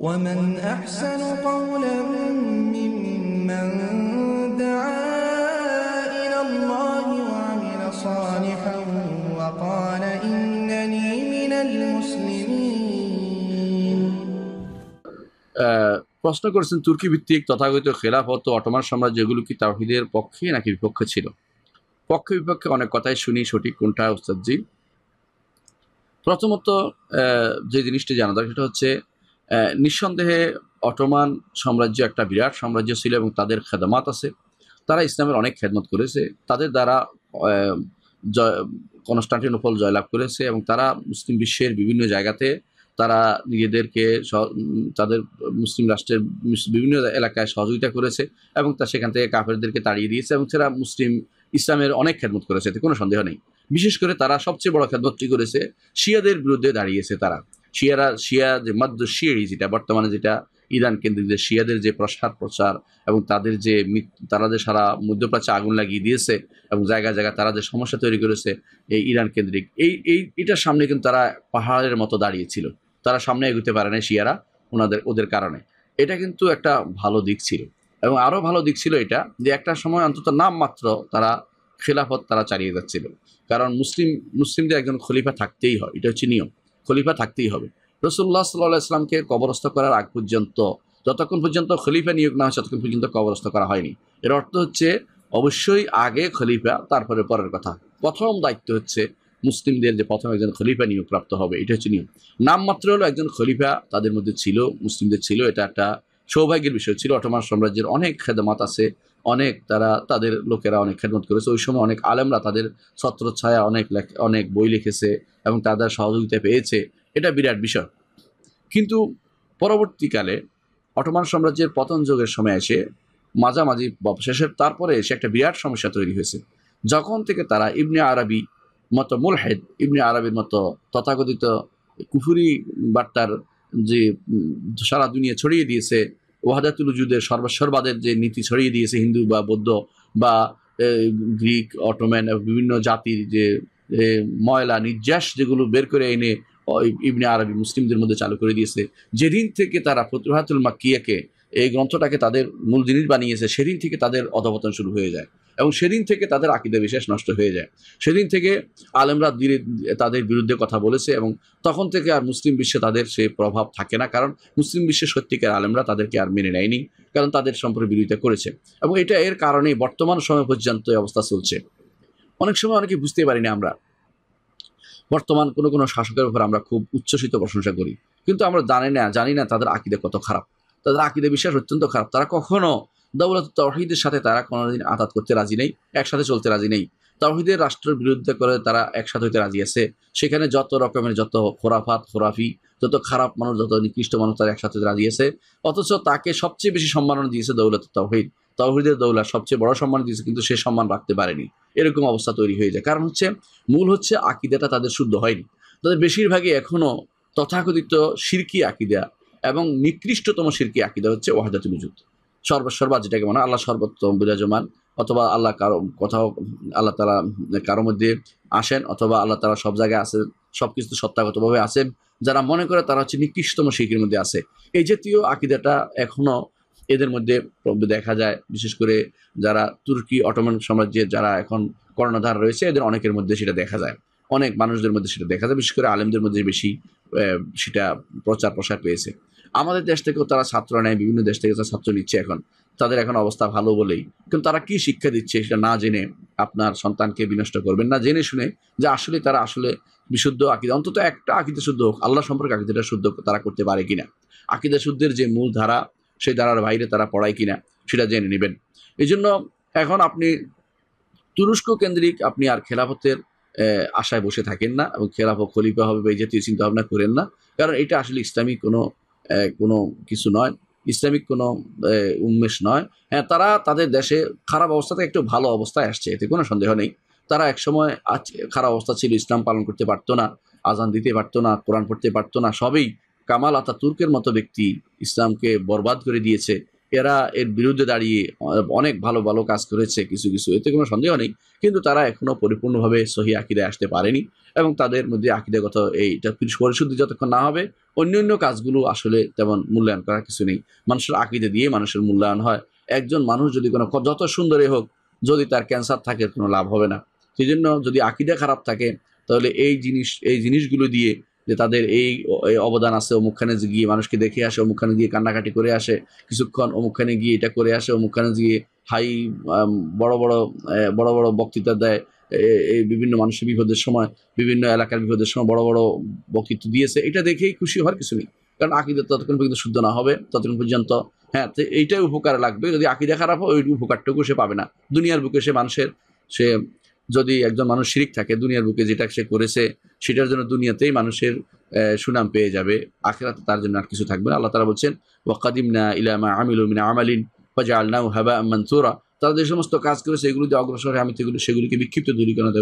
ومن أحسن قولا ممن دعا إلى الله وعمل صالحا وقال إنني من المسلمين প্রশ্ন করেছেন তুর্কি ভিত্তিক তথাগত খেলাফত অটোমান সাম্রাজ্য যেগুলো কি তাহিদের পক্ষে নাকি বিপক্ষে ছিল পক্ষে বিপক্ষে অনেক কথাই শুনি সঠিক কোনটা উস্তাদজি প্রথমত যে জিনিসটি জানা দরকার সেটা হচ্ছে নিঃসন্দেহে অটোমান সাম্রাজ্য একটা বিরাট সাম্রাজ্য ছিল এবং তাদের খেদমাত আছে তারা ইসলামের অনেক খেদমত করেছে তাদের দ্বারা কনস্টান্টিনোপল জয়লাভ করেছে এবং তারা মুসলিম বিশ্বের বিভিন্ন জায়গাতে তারা নিজেদেরকে তাদের মুসলিম রাষ্ট্রের বিভিন্ন এলাকায় সহযোগিতা করেছে এবং তা সেখান থেকে কাফেরদেরকে তাড়িয়ে দিয়েছে এবং তারা মুসলিম ইসলামের অনেক খেদমত করেছে এতে কোনো সন্দেহ নেই বিশেষ করে তারা সবচেয়ে বড় খেদমতটি করেছে শিয়াদের বিরুদ্ধে দাঁড়িয়েছে তারা শিয়ারা শিয়া যে মধ্য শিয়ারি যেটা বর্তমানে যেটা ইরান কেন্দ্রিক যে শিয়াদের যে প্রসার প্রচার এবং তাদের যে তারা যে সারা মধ্যপ্রাচ্যে আগুন লাগিয়ে দিয়েছে এবং জায়গা জায়গা তারা যে সমস্যা তৈরি করেছে এই ইরান কেন্দ্রিক এই এই এটার সামনে কিন্তু তারা পাহাড়ের মতো দাঁড়িয়েছিল তারা সামনে এগোতে পারে না শিয়ারা ওনাদের ওদের কারণে এটা কিন্তু একটা ভালো দিক ছিল এবং আরও ভালো দিক ছিল এটা যে একটা সময় অন্তত নামমাত্র তারা খেলাফত তারা চালিয়ে যাচ্ছিল কারণ মুসলিম মুসলিমদের একজন খলিফা থাকতেই হয় এটা হচ্ছে নিয়ম খলিফা থাকতেই হবে রসুল্লাহ সাল্লাহ ইসলামকে কবরস্থ করার আগ পর্যন্ত যতক্ষণ পর্যন্ত খলিফা নিয়োগ না হয় ততক্ষণ পর্যন্ত কবরস্থ করা হয়নি এর অর্থ হচ্ছে অবশ্যই আগে খলিফা তারপরে পরের কথা প্রথম দায়িত্ব হচ্ছে মুসলিমদের যে প্রথম একজন খলিফা নিয়োগপ্রাপ্ত হবে এটা হচ্ছে নিয়ম নামমাত্র হলো একজন খলিফা তাদের মধ্যে ছিল মুসলিমদের ছিল এটা একটা সৌভাগ্যের বিষয় ছিল অটোমান সাম্রাজ্যের অনেক খেদমাত আছে অনেক তারা তাদের লোকেরা অনেক খেদমত করেছে ওই সময় অনেক আলেমরা তাদের ছত্রছায়া অনেক অনেক বই লিখেছে এবং তাদের সহযোগিতা পেয়েছে এটা বিরাট বিষয় কিন্তু পরবর্তীকালে অটোমান সাম্রাজ্যের পতন যুগের সময় এসে মাঝামাঝি শেষের তারপরে এসে একটা বিরাট সমস্যা তৈরি হয়েছে যখন থেকে তারা ইবনে আরবি মতো মুলহেদ ইবনে আরবির মতো তথাকথিত কুফুরি বার্তার যে সারা দুনিয়া ছড়িয়ে দিয়েছে ওয়াহাদাতুল উজুদের সর্বসর্বাদের যে নীতি ছড়িয়ে দিয়েছে হিন্দু বা বৌদ্ধ বা গ্রিক অটোম্যান বিভিন্ন জাতির যে ময়লা নির্যাস যেগুলো বের করে এনে ইবনে আরবি মুসলিমদের মধ্যে চালু করে দিয়েছে যেদিন থেকে তারা ফতুহাতুল মাকিয়াকে এই গ্রন্থটাকে তাদের মূল জিনিস বানিয়েছে সেদিন থেকে তাদের অধপতন শুরু হয়ে যায় এবং সেদিন থেকে তাদের আকিদা বিশ্বাস নষ্ট হয়ে যায় সেদিন থেকে আলেমরা ধীরে তাদের বিরুদ্ধে কথা বলেছে এবং তখন থেকে আর মুসলিম বিশ্বে তাদের সে প্রভাব থাকে না কারণ মুসলিম বিশ্বে সত্যিকার আলেমরা তাদেরকে আর মেনে নেয়নি কারণ তাদের সম্পর্কে বিরোধিতা করেছে এবং এটা এর কারণেই বর্তমান সময় পর্যন্ত এই অবস্থা চলছে অনেক সময় অনেকে বুঝতে পারি না আমরা বর্তমান কোনো কোনো শাসকের উপর আমরা খুব উচ্ছ্বসিত প্রশংসা করি কিন্তু আমরা জানি না জানি না তাদের আকিদে কত খারাপ তাদের আকিদে বিশ্বাস অত্যন্ত খারাপ তারা কখনো দৌলত তাওহিদের সাথে তারা কোনোদিন আতাত করতে রাজি নেই একসাথে চলতে রাজি নেই তাওহিদের রাষ্ট্রের বিরুদ্ধে করে তারা একসাথে হইতে রাজি আছে সেখানে যত রকমের যত খোরাফাত খোরাফি যত খারাপ মানুষ যত নিকৃষ্ট মানুষ তারা একসাথে রাজি আছে অথচ তাকে সবচেয়ে বেশি সম্মান দিয়েছে দৌলত তাওহিদ তাওহিদের দৌলা সবচেয়ে বড় সম্মান দিয়েছে কিন্তু সে সম্মান রাখতে পারেনি এরকম অবস্থা তৈরি হয়ে যায় কারণ হচ্ছে মূল হচ্ছে আকিদাটা তাদের শুদ্ধ হয়নি তাদের বেশিরভাগই এখনও তথাকথিত সিরকি আকিদা এবং নিকৃষ্টতম সিরকি আকিদা হচ্ছে ওয়াহদাতুল যুদ্ধ সর্বসর্বা যেটাকে মনে হয় আল্লাহ সর্বোত্তম বিরাজমান অথবা আল্লাহ কারো কোথাও আল্লাহ তারা কারো মধ্যে আসেন অথবা আল্লাহ তারা সব জায়গায় আসেন সব কিছু সত্তাগতভাবে আসেন যারা মনে করে তারা হচ্ছে নিকৃষ্টতম শিখির মধ্যে আসে এই জাতীয় আকিদাটা এখনও এদের মধ্যে দেখা যায় বিশেষ করে যারা তুর্কি অটোমান সাম্রাজ্যের যারা এখন কর্ণধার রয়েছে এদের অনেকের মধ্যে সেটা দেখা যায় অনেক মানুষদের মধ্যে সেটা দেখা যায় বিশেষ করে আলেমদের মধ্যে বেশি সেটা প্রচার প্রসার পেয়েছে আমাদের দেশ থেকেও তারা ছাত্র নেয় বিভিন্ন দেশ থেকে তারা ছাত্র নিচ্ছে এখন তাদের এখন অবস্থা ভালো বলেই কিন্তু তারা কি শিক্ষা দিচ্ছে সেটা না জেনে আপনার সন্তানকে বিনষ্ট করবেন না জেনে শুনে যে আসলে তারা আসলে বিশুদ্ধ আকিদা অন্তত একটা আকিদা শুদ্ধ হোক আল্লাহ সম্পর্কে আকিদাটা শুদ্ধ তারা করতে পারে কিনা আকিদা শুদ্ধের যে মূল ধারা সেই ধারার বাইরে তারা পড়ায় কিনা সেটা জেনে নেবেন এই জন্য এখন আপনি তুরস্ক কেন্দ্রিক আপনি আর খেলাফতের আশায় বসে থাকেন না এবং খেলাফত খলিফা হবে এই জাতীয় চিন্তাভাবনা করেন না কারণ এটা আসলে ইসলামিক কোনো কোনো কিছু নয় ইসলামিক কোনো উন্মেষ নয় হ্যাঁ তারা তাদের দেশে খারাপ অবস্থা থেকে একটু ভালো অবস্থায় আসছে এতে কোনো সন্দেহ নেই তারা একসময় আজ খারাপ অবস্থা ছিল ইসলাম পালন করতে পারতো না আজান দিতে পারতো না কোরআন পড়তে পারতো না সবই কামাল আতা তুর্কের মতো ব্যক্তি ইসলামকে বরবাদ করে দিয়েছে এরা এর বিরুদ্ধে দাঁড়িয়ে অনেক ভালো ভালো কাজ করেছে কিছু কিছু এতে কোনো সন্দেহ নেই কিন্তু তারা এখনও পরিপূর্ণভাবে সহি আকিদায় আসতে পারেনি এবং তাদের মধ্যে আকিদাগত এইটা পরিশুদ্ধি যতক্ষণ না হবে অন্য অন্য কাজগুলো আসলে তেমন মূল্যায়ন করার কিছু নেই মানুষের আঁকিতে দিয়ে মানুষের মূল্যায়ন হয় একজন মানুষ যদি কোনো যত সুন্দরই হোক যদি তার ক্যান্সার থাকে কোনো লাভ হবে না সেই জন্য যদি আকিদে খারাপ থাকে তাহলে এই জিনিস এই জিনিসগুলো দিয়ে যে তাদের এই অবদান আছে অমুকখানে গিয়ে মানুষকে দেখে আসে অমুকখানে গিয়ে কান্নাকাটি করে আসে কিছুক্ষণ অমুকখানে গিয়ে এটা করে আসে অমুকখানে গিয়ে হাই বড় বড় বড় বড় বক্তৃতা দেয় এই বিভিন্ন মানুষের বিপদের সময় বিভিন্ন এলাকার বিপদের সময় বড় বড় বক্তৃত্ব দিয়েছে এটা দেখেই খুশি হওয়ার কিছু নেই কারণ আকিদা ততক্ষণ পর্যন্ত শুদ্ধ না হবে ততক্ষণ পর্যন্ত হ্যাঁ এইটাই উপকার লাগবে যদি আকিদা খারাপ হয় ওই উপকারটুকু সে পাবে না দুনিয়ার বুকে সে মানুষের সে যদি একজন মানুষ শিরিক থাকে দুনিয়ার বুকে যেটা সে করেছে সেটার জন্য দুনিয়াতেই মানুষের সুনাম পেয়ে যাবে আখেরাতে তার জন্য আর কিছু থাকবে না আল্লাহ তারা বলছেন না ইলামা আমিল মিনা আমালিন ফজা আল্লাহ হাবা মনসুরা তারা যে সমস্ত কাজ করে দিয়ে অগ্রসর আমি সেগুলো সেগুলিকে বিক্ষিপ্ত দূরীকরণে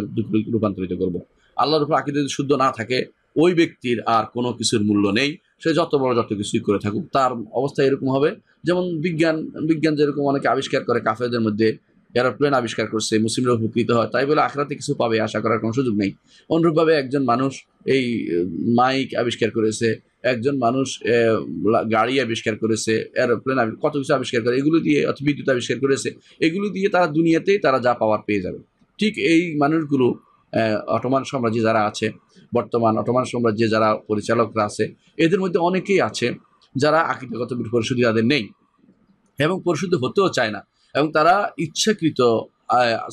রূপান্তরিত করব আল্লাহর উপর আকৃতি যদি শুদ্ধ না থাকে ওই ব্যক্তির আর কোনো কিছুর মূল্য নেই সে যত বড় যত কিছুই করে থাকুক তার অবস্থা এরকম হবে যেমন বিজ্ঞান বিজ্ঞান যেরকম অনেকে আবিষ্কার করে কাফেরদের মধ্যে এরোপ্লেন আবিষ্কার করছে মুসলিমরা উপকৃত হয় তাই বলে আখড়াতে কিছু পাবে আশা করার কোনো সুযোগ নেই অনুরূপভাবে একজন মানুষ এই মাইক আবিষ্কার করেছে একজন মানুষ গাড়ি আবিষ্কার করেছে এরোপ্লেন কত কিছু আবিষ্কার করে এগুলো দিয়ে অর্থ বিদ্যুৎ আবিষ্কার করেছে এগুলো দিয়ে তারা দুনিয়াতেই তারা যা পাওয়ার পেয়ে যাবে ঠিক এই মানুষগুলো অটোমান সাম্রাজ্যে যারা আছে বর্তমান অটোমান সাম্রাজ্যে যারা পরিচালকরা আছে এদের মধ্যে অনেকেই আছে যারা আকৃতিগত পরিশুদ্ধি তাদের নেই এবং পরিশুদ্ধ হতেও চায় না এবং তারা ইচ্ছাকৃত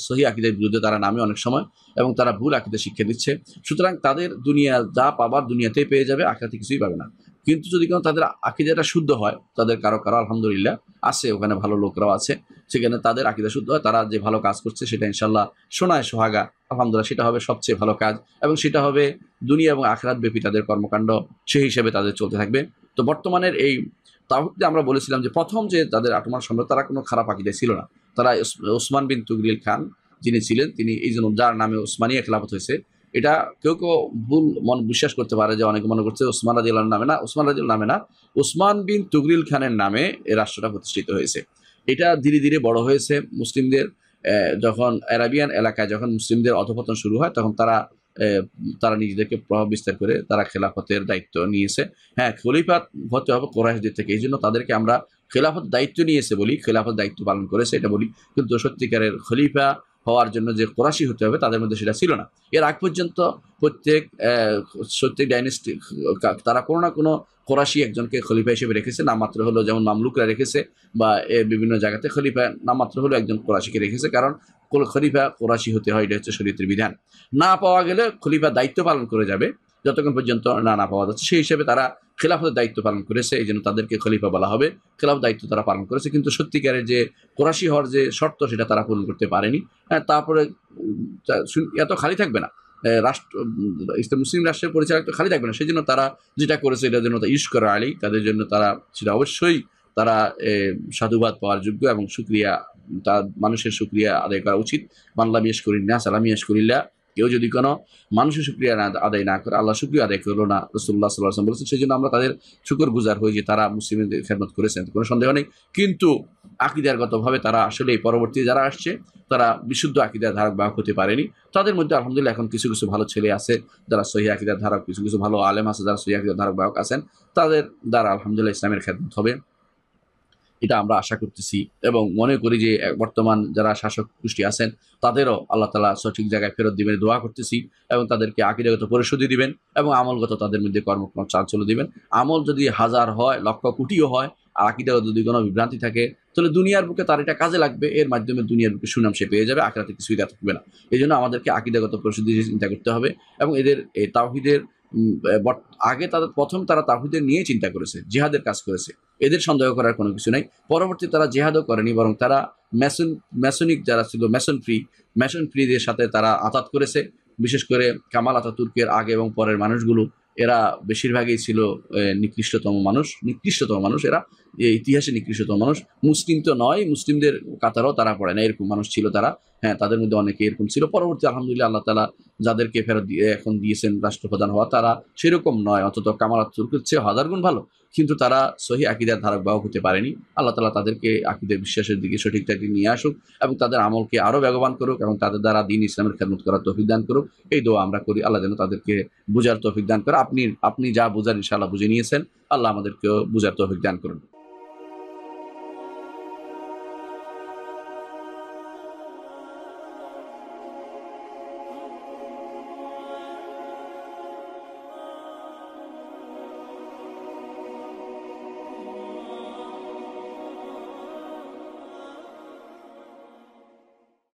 সহি আকিদের বিরুদ্ধে তারা নামে অনেক সময় এবং তারা ভুল আকিদা শিক্ষা দিচ্ছে সুতরাং তাদের দুনিয়া যা পাবার দুনিয়াতেই পেয়ে যাবে আখিরাতে কিছুই পাবে না কিন্তু যদি কোনো তাদের আকিদাটা শুদ্ধ হয় তাদের কারো কারো আলহামদুলিল্লাহ আছে ওখানে ভালো লোকরাও আছে সেখানে তাদের আকিদা শুদ্ধ হয় তারা যে ভালো কাজ করছে সেটা ইনশাল্লাহ সোনায় সোহাগা আলহামদুলিল্লাহ সেটা হবে সবচেয়ে ভালো কাজ এবং সেটা হবে দুনিয়া এবং আখরাত ব্যাপী তাদের কর্মকাণ্ড সেই হিসেবে তাদের চলতে থাকবে তো বর্তমানের এই তাহলে আমরা বলেছিলাম যে প্রথম যে তাদের আটমান সম্রাট তারা কোনো খারাপ আকিদায় ছিল না তারা ওসমান বিন তুগরিল খান যিনি ছিলেন তিনি এই জন্য যার নামে ওসমানিয়া খেলাফত হয়েছে এটা কেউ কেউ ভুল মন বিশ্বাস করতে পারে যে অনেকে মনে করছে ওসমান রাজিউল্লাহর নামে না ওসমান রাজিউল নামে না ওসমান বিন তুগরিল খানের নামে এই রাষ্ট্রটা প্রতিষ্ঠিত হয়েছে এটা ধীরে ধীরে বড় হয়েছে মুসলিমদের যখন অ্যারাবিয়ান এলাকায় যখন মুসলিমদের অধপতন শুরু হয় তখন তারা তারা নিজেদেরকে প্রভাব বিস্তার করে তারা খেলাফতের দায়িত্ব নিয়েছে হ্যাঁ খলিফাত হতে হবে কোরআশদের থেকে এই জন্য তাদেরকে আমরা খেলাফত দায়িত্ব নিয়েছে বলি খেলাফত দায়িত্ব পালন করেছে এটা বলি কিন্তু সত্যিকারের খলিফা হওয়ার জন্য যে কোরাশি হতে হবে তাদের মধ্যে সেটা ছিল না এর আগ পর্যন্ত প্রত্যেক প্রত্যেক ডাইনেস্টি তারা কোনো না কোনো কোরাশি একজনকে খলিফা হিসেবে রেখেছে নামমাত্র হলো যেমন মামলুকরা রেখেছে বা এ বিভিন্ন জায়গাতে খলিফা নামমাত্র হলো একজন কোরাশিকে রেখেছে কারণ খলিফা কোরাশি হতে হয় এটা হচ্ছে শরীরের বিধান না পাওয়া গেলে খলিফা দায়িত্ব পালন করে যাবে যতক্ষণ পর্যন্ত না না পাওয়া যাচ্ছে সেই হিসেবে তারা খেলাফতের দায়িত্ব পালন করেছে এই জন্য তাদেরকে খলিফা বলা হবে খেলাফ দায়িত্ব তারা পালন করেছে কিন্তু সত্যিকারের যে কোরাশি হওয়ার যে শর্ত সেটা তারা পূরণ করতে পারেনি হ্যাঁ, তারপরে এত খালি থাকবে না রাষ্ট্র ইসলাম মুসলিম রাষ্ট্রের পরিচালক তো খালি থাকবে না সেই জন্য তারা যেটা করেছে এটার জন্য তা ইউস করা আলী তাদের জন্য তারা সেটা অবশ্যই তারা সাধুবাদ পাওয়ার যোগ্য এবং সুক্রিয়া তার মানুষের সুক্রিয়া আদায় করা উচিত বাংলা মিয়াস করিল্লা সালামিয়াস করিল্লা কেউ যদি কোনো মানুষের শুক্রিয়া আদায় না করে আল্লাহ শুক্রিয়া আদায় করলো না রসুল্লাহ সাল্লাহ বলেছেন সেই জন্য আমরা তাদের শুকর গুজার হয়ে যে তারা মুসলিমদের খেদমত করেছেন কোনো সন্দেহ নেই কিন্তু আকিদারগতভাবে তারা আসলে পরবর্তী যারা আসছে তারা বিশুদ্ধ আকিদার ধারক বাহক হতে পারেনি তাদের মধ্যে আলহামদুলিল্লাহ এখন কিছু কিছু ভালো ছেলে আছে যারা সহি আকিদার ধারক কিছু কিছু ভালো আলেম আছে যারা সহি আকিদার ধারক বাহক আছেন তাদের দ্বারা আলহামদুলিল্লাহ ইসলামের খেদমত হবে এটা আমরা আশা করতেছি এবং মনে করি যে বর্তমান যারা শাসক গোষ্ঠী আছেন তাদেরও আল্লাহ তালা সঠিক জায়গায় ফেরত দিবেন দোয়া করতেছি এবং তাদেরকে আকিরাগত পরিশোধি দিবেন এবং আমলগত তাদের মধ্যে কর্মক্রম চাঞ্চল্য দিবেন আমল যদি হাজার হয় লক্ষ কোটিও হয় আর আকিরাগত যদি কোনো বিভ্রান্তি থাকে তাহলে দুনিয়ার বুকে তার এটা কাজে লাগবে এর মাধ্যমে দুনিয়ার বুকে সুনাম সে পেয়ে যাবে আখড়াতে কিছুই থাকবে না এই জন্য আমাদেরকে আকিদাগত পরিশোধি চিন্তা করতে হবে এবং এদের তাওহিদের আগে তাদের প্রথম তারা তাহিদের নিয়ে চিন্তা করেছে জেহাদের কাজ করেছে এদের সন্দেহ করার কোনো কিছু নাই পরবর্তী তারা জেহাদও করেনি বরং তারা ম্যাসন ম্যাসনিক যারা ছিল ম্যাসন ফ্রি ম্যাসন ফ্রিদের সাথে তারা আতাত করেছে বিশেষ করে কামাল আতা তুর্কের আগে এবং পরের মানুষগুলো এরা বেশিরভাগই ছিল নিকৃষ্টতম মানুষ নিকৃষ্টতম মানুষ এরা যে ইতিহাসে নিকৃষ্ট মানুষ মুসলিম তো নয় মুসলিমদের কাতারও তারা পড়ে না এরকম মানুষ ছিল তারা হ্যাঁ তাদের মধ্যে অনেকে এরকম ছিল পরবর্তী আলহামদুলিল্লাহ আল্লাহ তালা যাদেরকে ফেরত দিয়ে এখন দিয়েছেন রাষ্ট্রপ্রধান হওয়া তারা সেরকম নয় অন্তত কামাল আতুলকের চেয়ে হাজার গুণ ভালো কিন্তু তারা সহি আকিদার ধারকবাহক হতে পারেনি আল্লাহ তালা তাদেরকে আকিদের বিশ্বাসের দিকে সঠিক তাকে নিয়ে আসুক এবং তাদের আমলকে আরও বেগবান করুক এবং তাদের দ্বারা দিন ইসলামের খেদমত করার তফিক দান করুক এই দোয়া আমরা করি আল্লাহ যেন তাদেরকে বোঝার তফিক দান করে আপনি আপনি যা বোঝার ইনশাল্লাহ বুঝে নিয়েছেন আল্লাহ আমাদেরকেও বোঝার তফিক দান করুন